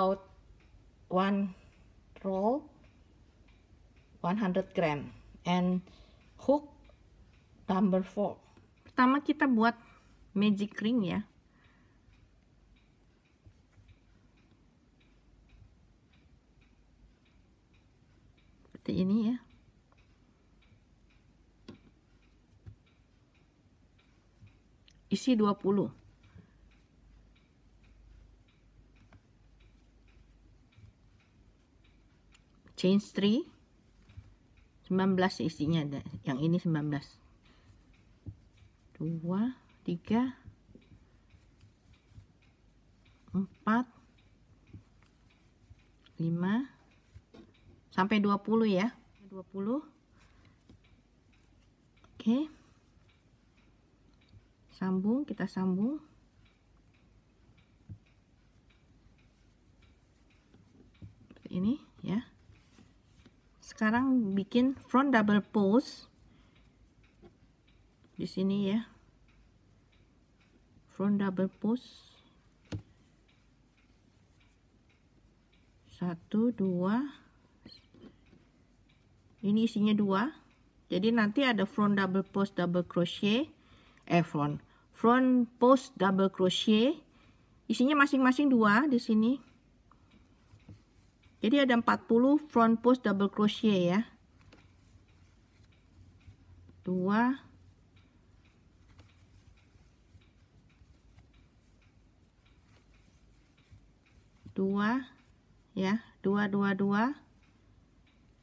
about one roll 100 gram and hook number 4 pertama kita buat magic ring ya seperti ini ya isi 20 chain 3 19 isinya ada yang ini 19 2 3 4 5 sampai 20 ya 20 oke okay. sambung kita sambung ini ya sekarang bikin front double post di sini ya front double post satu dua ini isinya dua jadi nanti ada front double post double crochet eh front front post double crochet isinya masing-masing dua di sini jadi ada 40 front post double crochet ya. 2 2 ya, 2 2 2.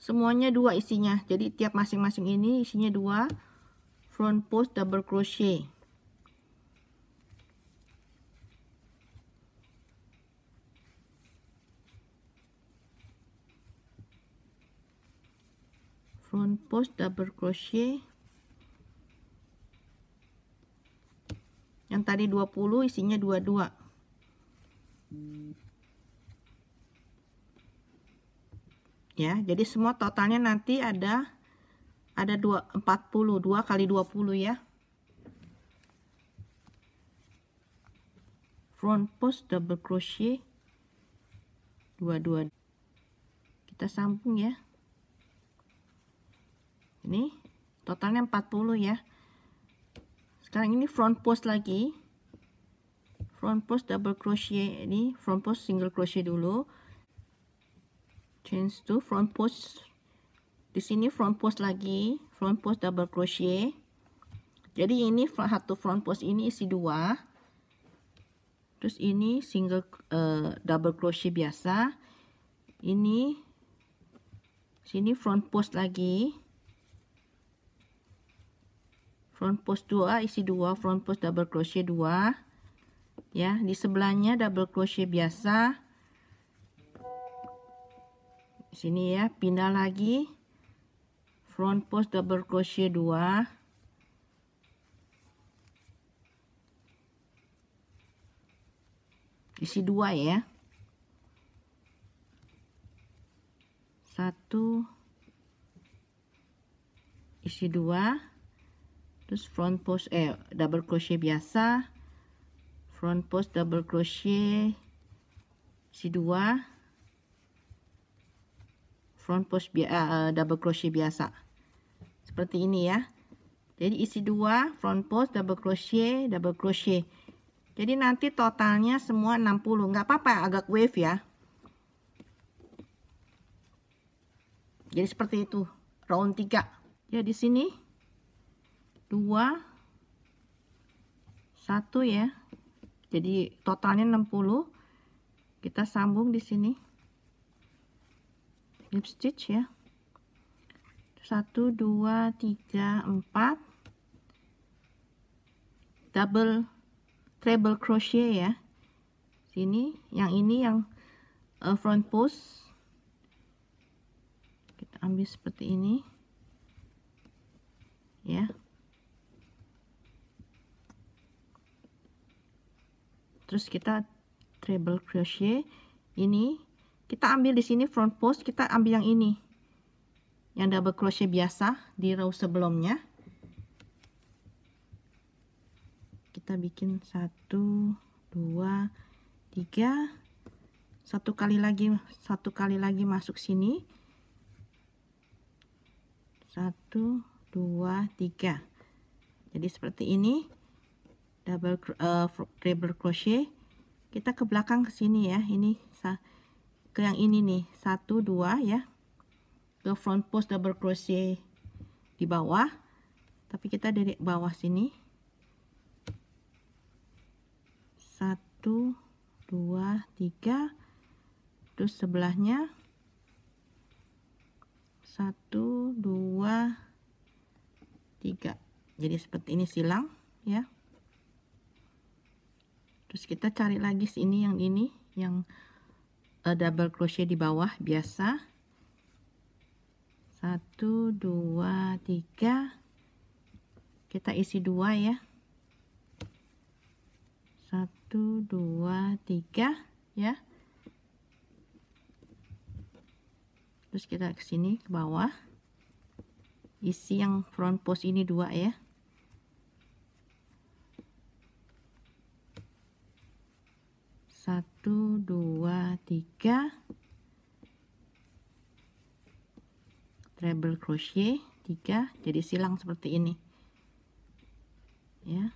Semuanya 2 isinya. Jadi tiap masing-masing ini isinya 2 front post double crochet. front post double crochet yang tadi 20 isinya 22 ya jadi semua totalnya nanti ada ada 2 40 2 kali 20 ya front post double crochet 22 kita sambung ya ini totalnya 40 ya sekarang ini front post lagi front post double crochet ini front post single crochet dulu Chain to front post di sini front post lagi front post double crochet jadi ini satu front post ini isi dua terus ini single uh, double crochet biasa ini sini front post lagi front post 2 isi 2 front post double crochet 2 ya di sebelahnya double crochet biasa sini ya pindah lagi front post double crochet 2 isi 2 ya 1 isi 2 terus front post eh double crochet biasa front post double crochet si dua front post bi uh, eh, eh, double crochet biasa seperti ini ya jadi isi dua front post double crochet double crochet jadi nanti totalnya semua 60 nggak apa-apa agak wave ya jadi seperti itu round 3 ya di sini 2 1 ya jadi totalnya 60 kita sambung di sini slip stitch ya 1 2 3 4 double treble crochet ya sini yang ini yang eh, front post kita ambil seperti ini ya terus kita treble crochet ini kita ambil di sini front post kita ambil yang ini yang double crochet biasa di row sebelumnya kita bikin satu dua tiga satu kali lagi satu kali lagi masuk sini satu dua tiga jadi seperti ini double uh, treble crochet kita ke belakang ke sini ya ini ke yang ini nih satu dua ya ke front post double crochet di bawah tapi kita dari bawah sini satu dua tiga terus sebelahnya satu dua tiga jadi seperti ini silang ya terus kita cari lagi sini yang ini yang uh, double crochet di bawah biasa satu dua tiga kita isi dua ya satu dua tiga ya terus kita ke sini ke bawah isi yang front post ini dua ya satu dua tiga treble crochet tiga jadi silang seperti ini ya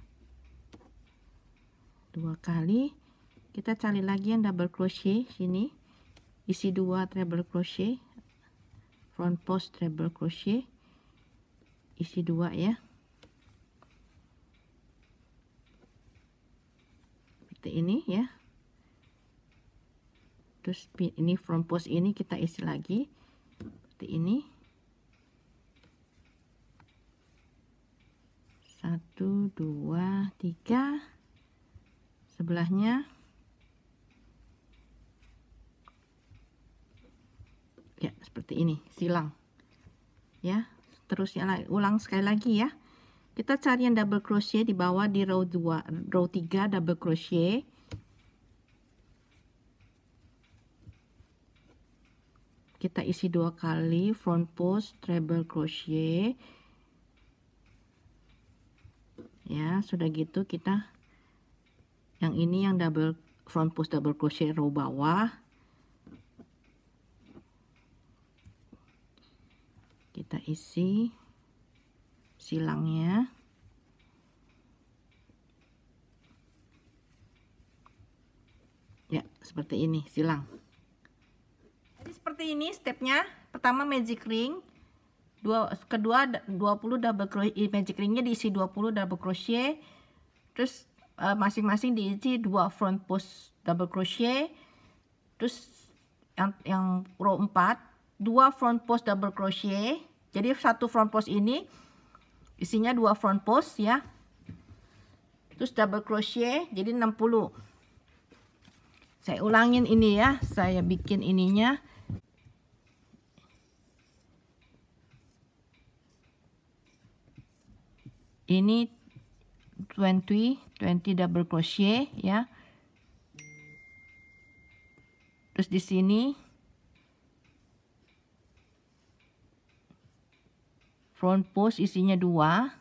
dua kali kita cari lagi yang double crochet sini isi dua treble crochet front post treble crochet isi dua ya seperti ini ya terus ini front post ini kita isi lagi seperti ini satu dua tiga sebelahnya ya seperti ini silang ya terusnya ulang sekali lagi ya kita cari yang double crochet di bawah di row dua row tiga double crochet kita isi dua kali front post treble crochet ya sudah gitu kita yang ini yang double front post double crochet row bawah kita isi silangnya ya seperti ini silang seperti ini stepnya pertama magic ring dua kedua 20 double crochet magic ringnya diisi 20 double crochet terus e, masing-masing uh, diisi dua front post double crochet terus yang yang row 4 dua front post double crochet jadi satu front post ini isinya dua front post ya terus double crochet jadi 60 saya ulangin ini ya saya bikin ininya ini 20 20 double crochet ya terus di sini front post isinya dua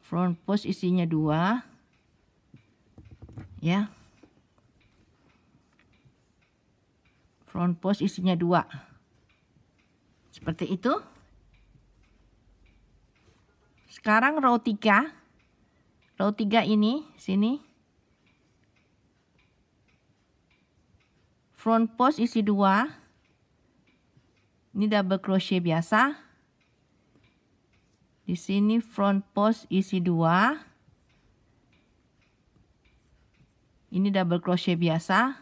front post isinya dua ya front post isinya dua seperti itu. Sekarang row 3. Row 3 ini, sini. Front post isi 2. Ini double crochet biasa. Di sini front post isi 2. Ini double crochet biasa.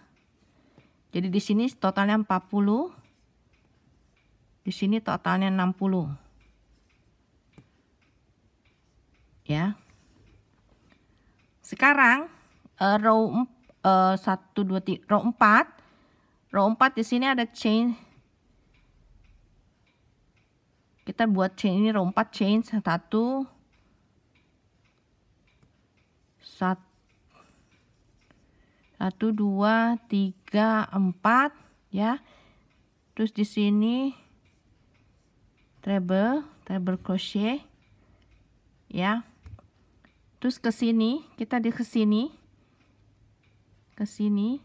Jadi di sini totalnya 40. Di sini totalnya 60. Ya. Sekarang uh, row uh, 1 2 3 row 4. Row 4 di sini ada chain kita buat chain ini row 4 chain 1 1 1 2 3 4 ya. Terus di sini treble treble crochet ya terus ke sini kita di ke sini ke sini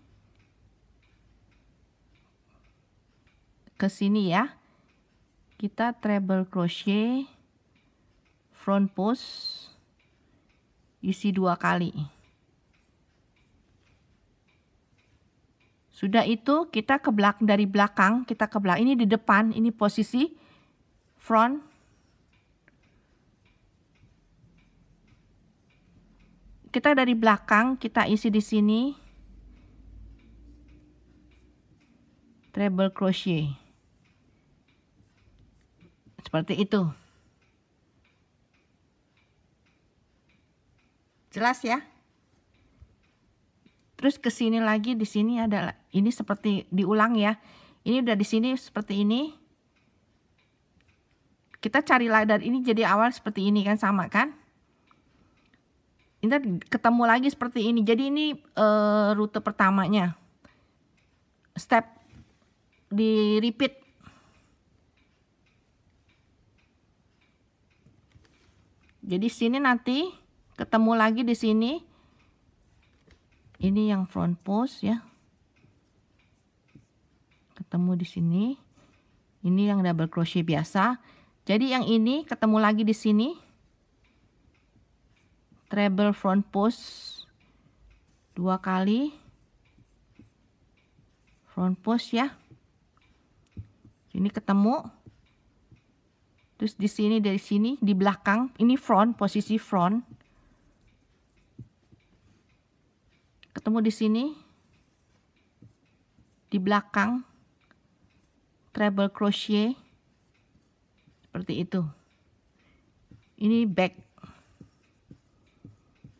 ke sini ya kita treble crochet front post isi dua kali sudah itu kita ke belakang dari belakang kita ke belakang ini di depan ini posisi front kita dari belakang kita isi di sini treble crochet seperti itu jelas ya terus ke sini lagi di sini ada ini seperti diulang ya ini udah di sini seperti ini kita cari ladar ini jadi awal seperti ini kan sama kan? Ini ketemu lagi seperti ini. Jadi ini e, rute pertamanya. Step di repeat. Jadi sini nanti ketemu lagi di sini. Ini yang front post ya. Ketemu di sini. Ini yang double crochet biasa. Jadi yang ini ketemu lagi di sini. Treble front post dua kali. Front post ya. Ini ketemu. Terus di sini dari sini di belakang ini front posisi front. Ketemu di sini di belakang treble crochet seperti itu ini back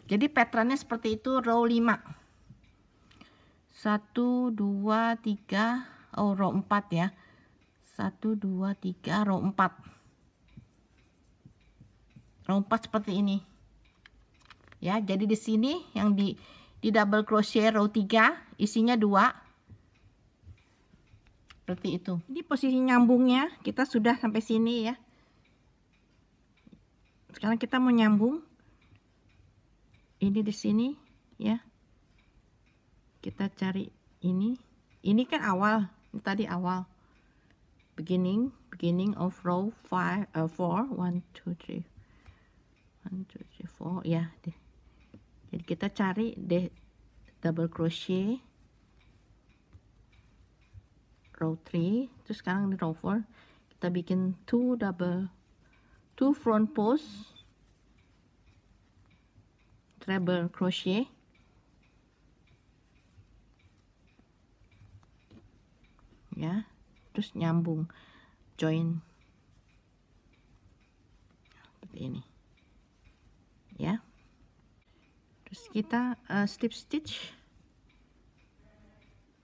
jadi patternnya seperti itu row 5 1 2 3 oh row 4 ya 1 2 3 row 4 row 4 seperti ini ya jadi di sini yang di di double crochet row 3 isinya 2 seperti itu ini posisi nyambungnya kita sudah sampai sini ya sekarang kita mau nyambung ini di sini ya kita cari ini ini kan awal ini tadi awal beginning beginning of row 5 4 1 2 3 1 2 3 4 ya deh. jadi kita cari deh double crochet row 3 terus sekarang di row 4 kita bikin 2 double 2 front post treble crochet ya terus nyambung join seperti ini ya terus kita uh, slip stitch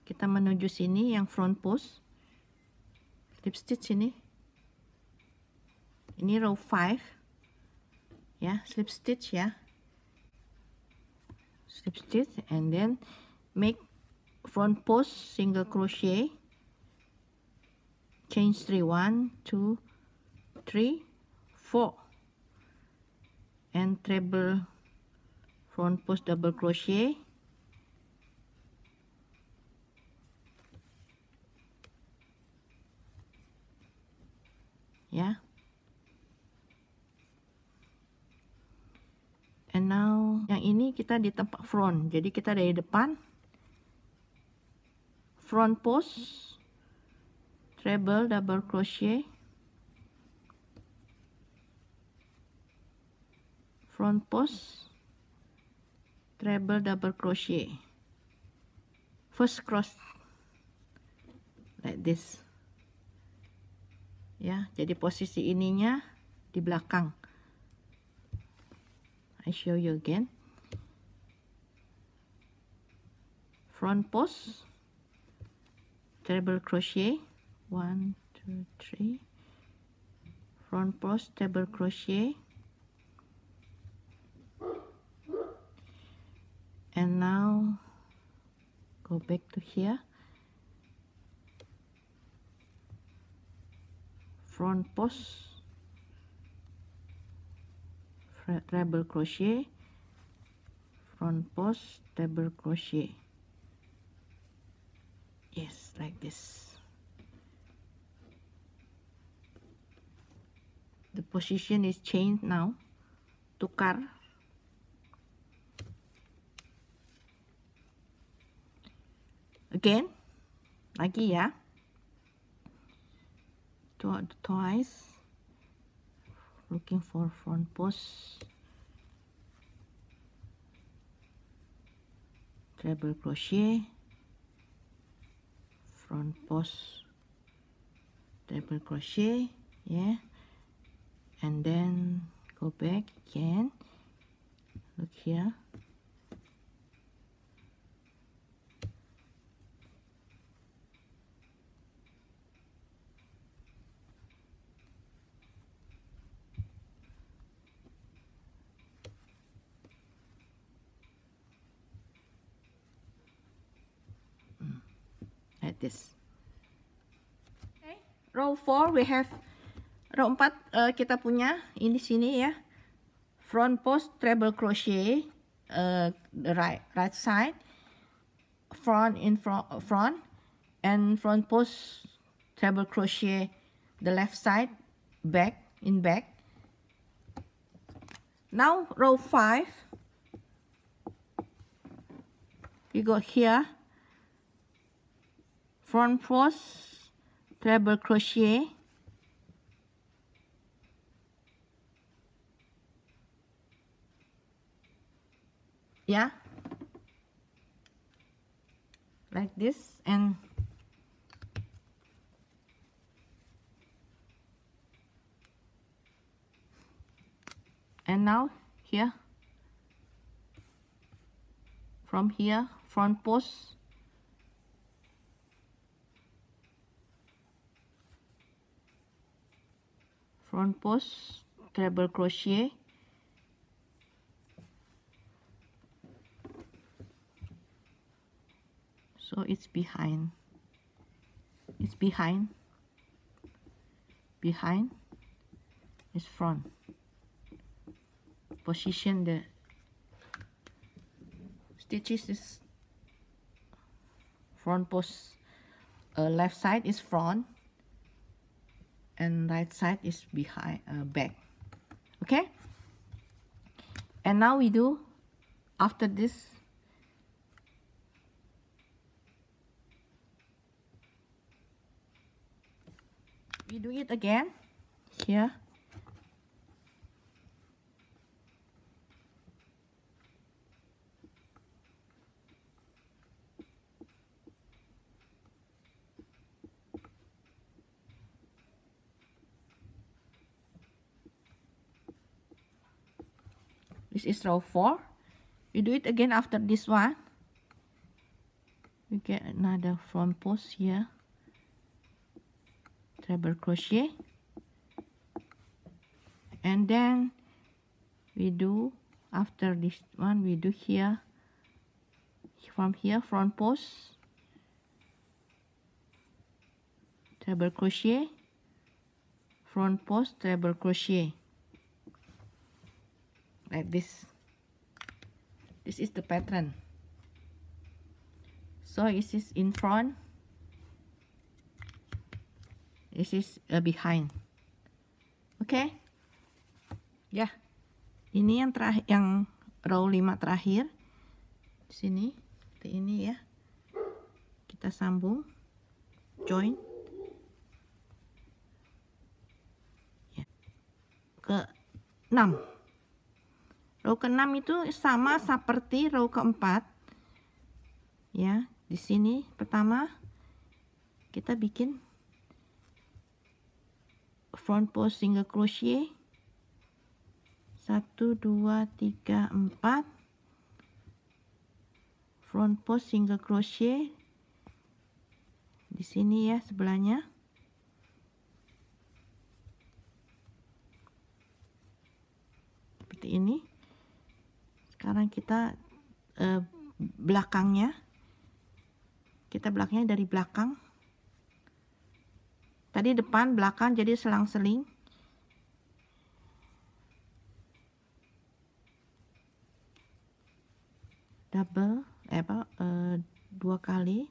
kita menuju sini yang front post slip stitch sini ini row 5 ya slip stitch ya slip stitch and then make front post single crochet change 3 1 2 3 4 and treble front post double crochet yeah and now yang ini kita di tempat front jadi kita dari depan front post treble double crochet front post treble double crochet first cross like this ya jadi posisi ininya di belakang I show you again front post treble crochet one two three front post treble crochet and now go back to here front post treble crochet front post treble crochet yes like this the position is changed now tukar again lagi ya twice looking for front post treble crochet front post treble crochet yeah and then go back again look here like this. Okay. Row 4 we have row 4 uh, eh, kita punya ini sini ya. Front post treble crochet uh, eh, the right right side front in front front and front post treble crochet the left side back in back now row 5 you go here front post treble crochet yeah like this and and now here from here front post front post treble crochet so it's behind it's behind behind is front position the stitches is front post uh, left side is front and right side is behind uh, back okay and now we do after this we do it again here is row 4 you do it again after this one you get another front post here treble crochet and then we do after this one we do here from here front post treble crochet front post treble crochet like this this is the pattern so this is in front this is uh, behind oke okay? ya yeah. ini yang terakhir yang row 5 terakhir di sini seperti ini ya kita sambung join ya. ke 6 row ke-6 itu sama seperti row ke-4. ya di sini pertama kita bikin front post single crochet 1 2 3 4 front post single crochet di sini ya sebelahnya seperti ini karena kita eh, belakangnya kita belakangnya dari belakang tadi depan belakang jadi selang-seling double eh apa eh, dua kali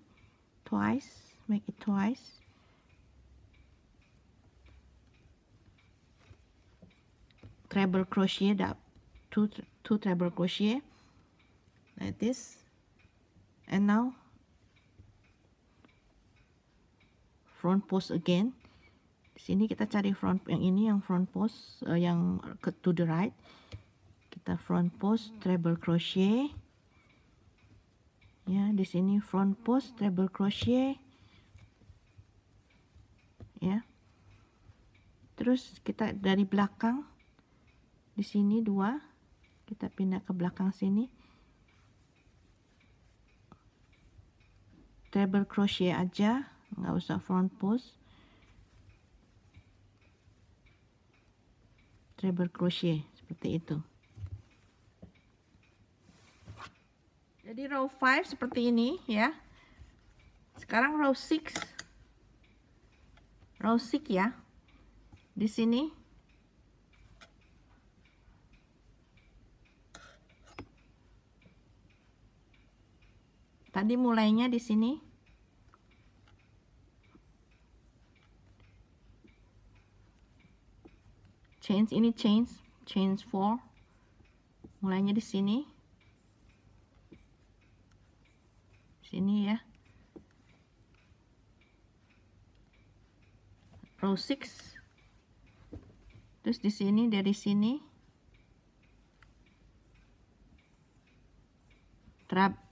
twice make it twice treble crochet up two two treble crochet like this and now front post again di sini kita cari front yang ini yang front post uh, yang ke to the right kita front post treble crochet ya di sini front post treble crochet ya terus kita dari belakang di sini dua kita pindah ke belakang sini treble crochet aja nggak usah front post treble crochet seperti itu jadi row 5 seperti ini ya sekarang row 6 row 6 ya di sini tadi mulainya di sini change ini change change for mulainya di sini sini ya row 6 terus di sini dari sini trap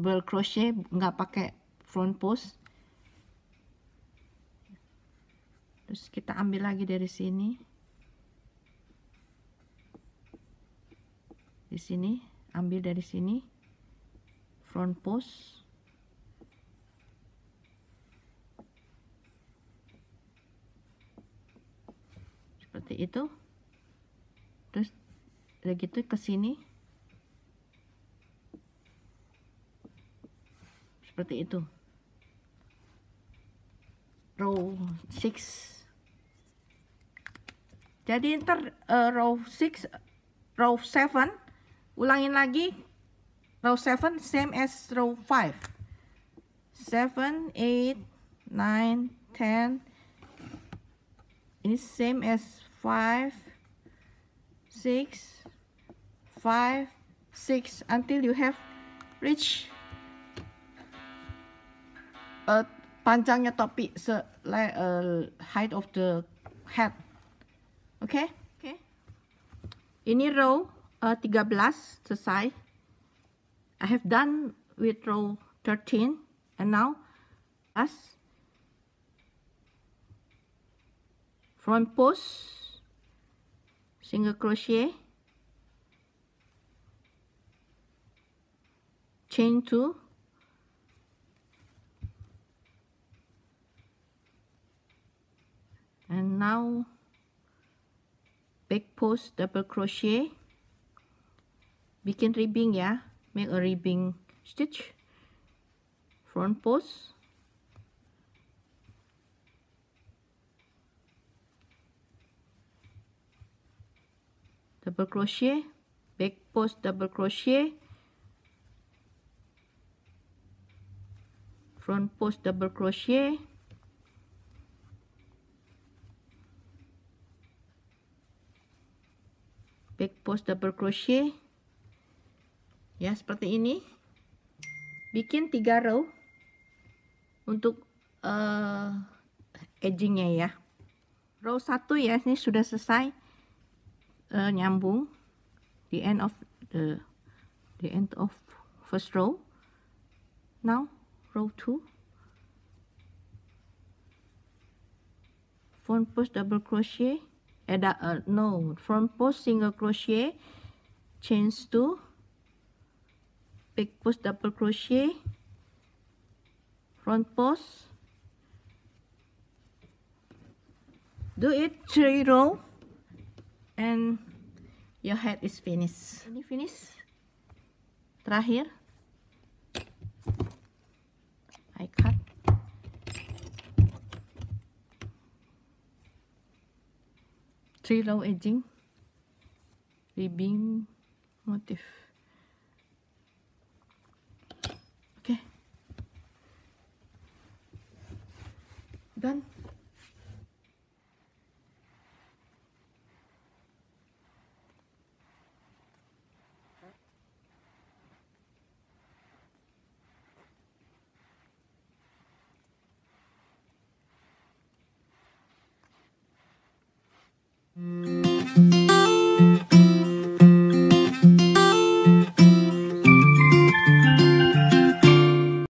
Double crochet nggak pakai front post terus kita ambil lagi dari sini di sini ambil dari sini front post seperti itu terus begitu ke sini seperti itu row 6 jadi ntar uh, row 6 row 7 ulangin lagi row 7 same as row 5 7 8 9 10 ini same as 5 6 5 6 until you have reach uh, panjangnya topi se like, uh, eh, height of the head oke okay? okay. ini row uh, eh, 13 selesai I have done with row 13 and now as front post single crochet chain 2 and now back post double crochet begin ribbing yeah make a ribbing stitch front post double crochet back post double crochet front post double crochet back post double crochet ya seperti ini bikin tiga row untuk uh, edgingnya ya row satu ya ini sudah selesai uh, nyambung the end of the the end of first row now row two front post double crochet add a, uh, no front post single crochet chains two, back post double crochet front post do it three row and your head is finished ini finish terakhir three row edging ribbing motif okay done